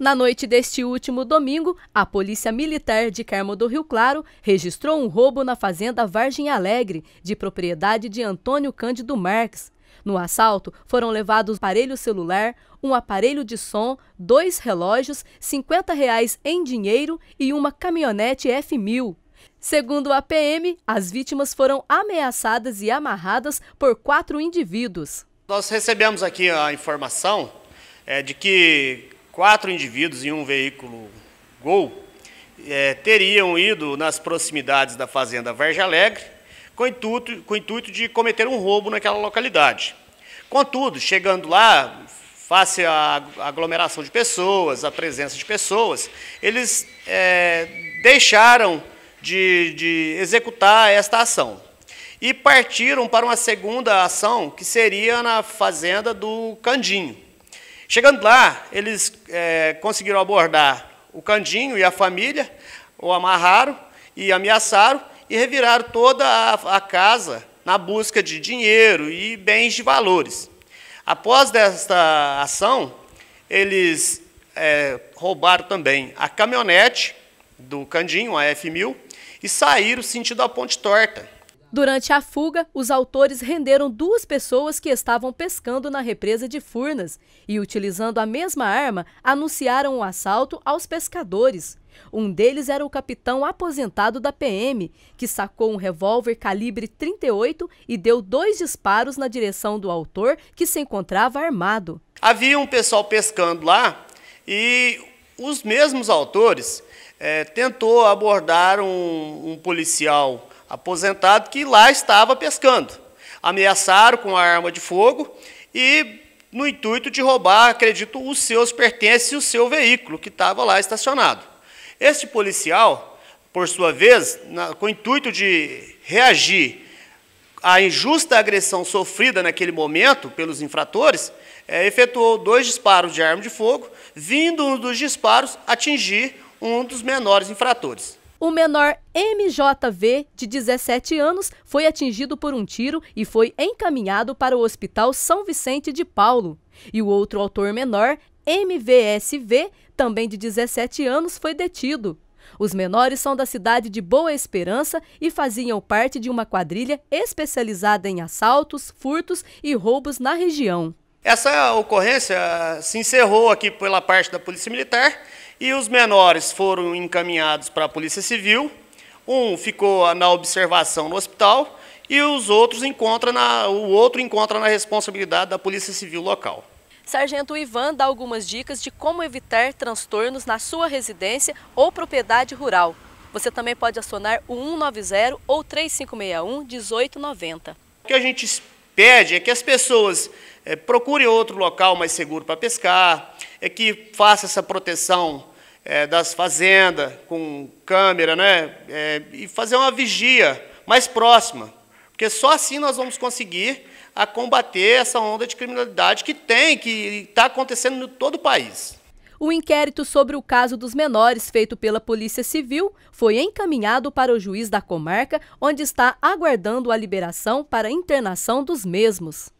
Na noite deste último domingo, a Polícia Militar de Carmo do Rio Claro registrou um roubo na fazenda Vargem Alegre, de propriedade de Antônio Cândido Marques. No assalto, foram levados um aparelho celular, um aparelho de som, dois relógios, 50 reais em dinheiro e uma caminhonete F1000. Segundo a PM, as vítimas foram ameaçadas e amarradas por quatro indivíduos. Nós recebemos aqui a informação é, de que quatro indivíduos em um veículo Gol é, teriam ido nas proximidades da fazenda Verge Alegre com o, intuito, com intuito de cometer um roubo naquela localidade. Contudo, chegando lá, face à aglomeração de pessoas, à presença de pessoas, eles é, deixaram de, de executar esta ação e partiram para uma segunda ação, que seria na fazenda do Candinho. Chegando lá, eles é, conseguiram abordar o Candinho e a família, o amarraram e ameaçaram e reviraram toda a, a casa na busca de dinheiro e bens de valores. Após desta ação, eles é, roubaram também a caminhonete do Candinho, a F1000, e saíram sentido a Ponte Torta. Durante a fuga, os autores renderam duas pessoas que estavam pescando na represa de Furnas e, utilizando a mesma arma, anunciaram o assalto aos pescadores. Um deles era o capitão aposentado da PM, que sacou um revólver calibre 38 e deu dois disparos na direção do autor, que se encontrava armado. Havia um pessoal pescando lá e os mesmos autores é, tentou abordar um, um policial aposentado que lá estava pescando. Ameaçaram com a arma de fogo e no intuito de roubar, acredito, os seus pertences e o seu veículo que estava lá estacionado. Este policial, por sua vez, na, com o intuito de reagir à injusta agressão sofrida naquele momento pelos infratores, é, efetuou dois disparos de arma de fogo, vindo um dos disparos atingir um dos menores infratores. O menor MJV, de 17 anos, foi atingido por um tiro e foi encaminhado para o Hospital São Vicente de Paulo. E o outro autor menor, MVSV, também de 17 anos, foi detido. Os menores são da cidade de Boa Esperança e faziam parte de uma quadrilha especializada em assaltos, furtos e roubos na região. Essa ocorrência se encerrou aqui pela parte da Polícia Militar e os menores foram encaminhados para a Polícia Civil. Um ficou na observação no hospital e os outros encontra na, o outro encontra na responsabilidade da Polícia Civil local. Sargento Ivan dá algumas dicas de como evitar transtornos na sua residência ou propriedade rural. Você também pode acionar o 190 ou 3561 1890. O que a gente pede é que as pessoas é, procurem outro local mais seguro para pescar, é que faça essa proteção é, das fazendas, com câmera, né? É, e fazer uma vigia mais próxima. Porque só assim nós vamos conseguir a combater essa onda de criminalidade que tem, que está acontecendo em todo o país. O inquérito sobre o caso dos menores feito pela Polícia Civil foi encaminhado para o juiz da comarca, onde está aguardando a liberação para internação dos mesmos.